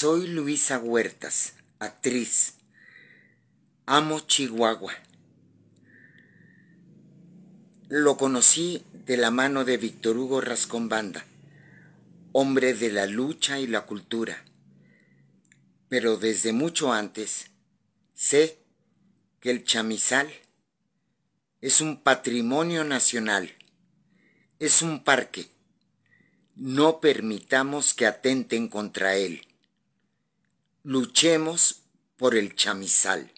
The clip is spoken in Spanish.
Soy Luisa Huertas, actriz. Amo Chihuahua. Lo conocí de la mano de Víctor Hugo Rascón Banda, hombre de la lucha y la cultura. Pero desde mucho antes sé que el chamizal es un patrimonio nacional, es un parque. No permitamos que atenten contra él. Luchemos por el chamizal.